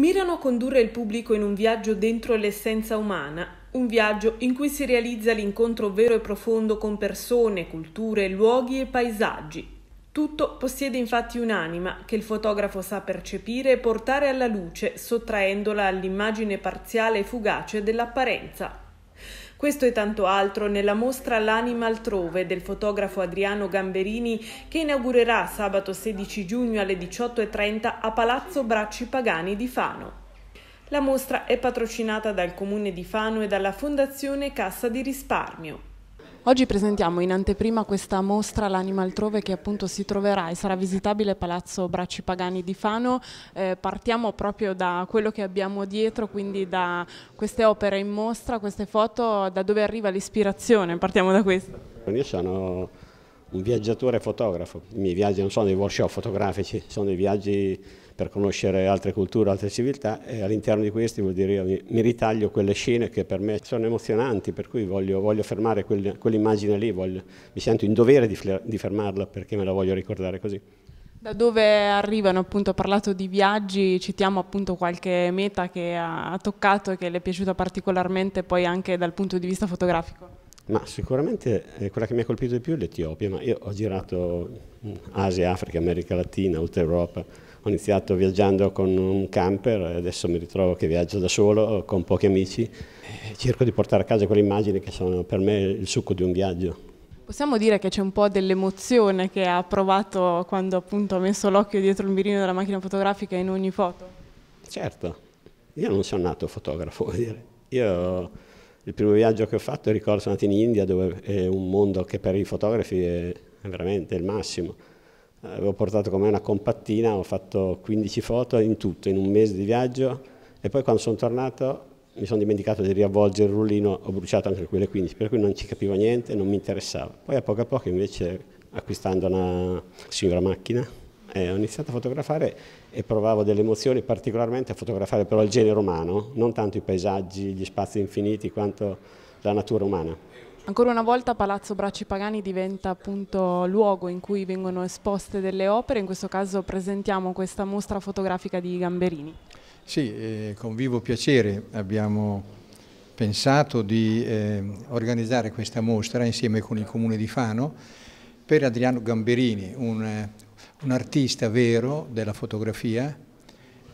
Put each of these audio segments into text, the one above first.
mirano a condurre il pubblico in un viaggio dentro l'essenza umana, un viaggio in cui si realizza l'incontro vero e profondo con persone, culture, luoghi e paesaggi. Tutto possiede infatti un'anima che il fotografo sa percepire e portare alla luce, sottraendola all'immagine parziale e fugace dell'apparenza. Questo e tanto altro nella mostra L'anima altrove del fotografo Adriano Gamberini che inaugurerà sabato 16 giugno alle 18.30 a Palazzo Bracci Pagani di Fano. La mostra è patrocinata dal Comune di Fano e dalla Fondazione Cassa di Risparmio. Oggi presentiamo in anteprima questa mostra L'anima altrove che appunto si troverà e sarà visitabile Palazzo Bracci Pagani di Fano. Eh, partiamo proprio da quello che abbiamo dietro, quindi da queste opere in mostra, queste foto, da dove arriva l'ispirazione? Partiamo da questo. Io sono un viaggiatore fotografo. I miei viaggi non sono dei workshop fotografici, sono dei viaggi per conoscere altre culture, altre civiltà e all'interno di questi vuol dire io mi ritaglio quelle scene che per me sono emozionanti, per cui voglio, voglio fermare quel, quell'immagine lì, voglio, mi sento in dovere di, di fermarla perché me la voglio ricordare così. Da dove arrivano? Appunto, ha parlato di viaggi, citiamo appunto qualche meta che ha toccato e che le è piaciuta particolarmente poi anche dal punto di vista fotografico. Ma sicuramente eh, quella che mi ha colpito di più è l'Etiopia, ma io ho girato mm, Asia, Africa, America Latina, oltre Europa. Ho iniziato viaggiando con un camper e adesso mi ritrovo che viaggio da solo, con pochi amici. Eh, cerco di portare a casa quelle immagini che sono per me il succo di un viaggio. Possiamo dire che c'è un po' dell'emozione che ha provato quando appunto ha messo l'occhio dietro il mirino della macchina fotografica in ogni foto? Certo, io non sono nato fotografo, vuol dire. Io il primo viaggio che ho fatto ricordo sono andato in India dove è un mondo che per i fotografi è veramente il massimo avevo portato con me una compattina ho fatto 15 foto in tutto in un mese di viaggio e poi quando sono tornato mi sono dimenticato di riavvolgere il rullino ho bruciato anche quelle 15 per cui non ci capivo niente non mi interessava poi a poco a poco invece acquistando una signora macchina eh, ho iniziato a fotografare e provavo delle emozioni particolarmente a fotografare però il genere umano, non tanto i paesaggi, gli spazi infiniti, quanto la natura umana. Ancora una volta Palazzo Bracci Pagani diventa appunto luogo in cui vengono esposte delle opere, in questo caso presentiamo questa mostra fotografica di Gamberini. Sì, eh, con vivo piacere abbiamo pensato di eh, organizzare questa mostra insieme con il comune di Fano per Adriano Gamberini, un eh, un artista vero della fotografia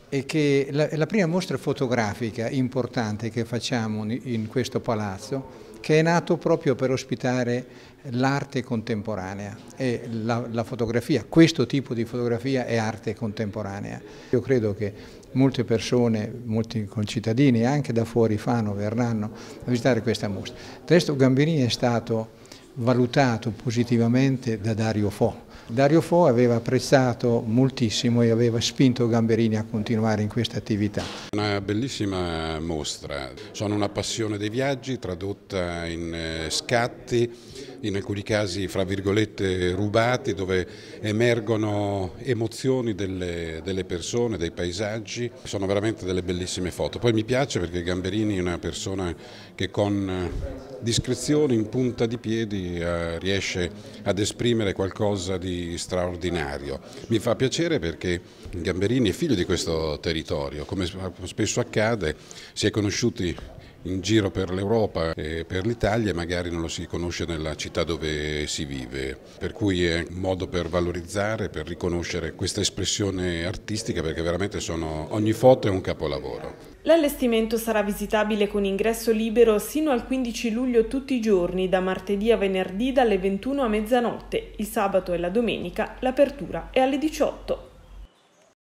e che la, la prima mostra fotografica importante che facciamo in, questo palazzo che è nato proprio per ospitare l'arte contemporanea e la, la, fotografia, questo tipo di fotografia è arte contemporanea. Io credo che molte persone, molti concittadini anche da fuori fanno, verranno a visitare questa mostra. Del resto Gamberini è stato valutato positivamente da Dario Fo Dario Fo aveva apprezzato moltissimo e aveva spinto Gamberini a continuare in questa attività. Una bellissima mostra, sono una passione dei viaggi tradotta in eh, scatti in alcuni casi fra virgolette rubati, dove emergono emozioni delle, delle, persone, dei paesaggi, sono veramente delle bellissime foto. Poi mi piace perché Gamberini è una persona che con discrezione in punta di piedi eh, riesce ad esprimere qualcosa di straordinario. Mi fa piacere perché Gamberini è figlio di questo territorio, come spesso accade si è conosciuti in giro per l'Europa e per l'Italia e magari non lo si conosce nella città dove si vive. Per cui è un modo per valorizzare, per riconoscere questa espressione artistica perché veramente sono, ogni foto è un capolavoro. L'allestimento sarà visitabile con ingresso libero sino al 15 luglio tutti i giorni, da martedì a venerdì dalle 21 a mezzanotte, il sabato e la domenica l'apertura è alle 18.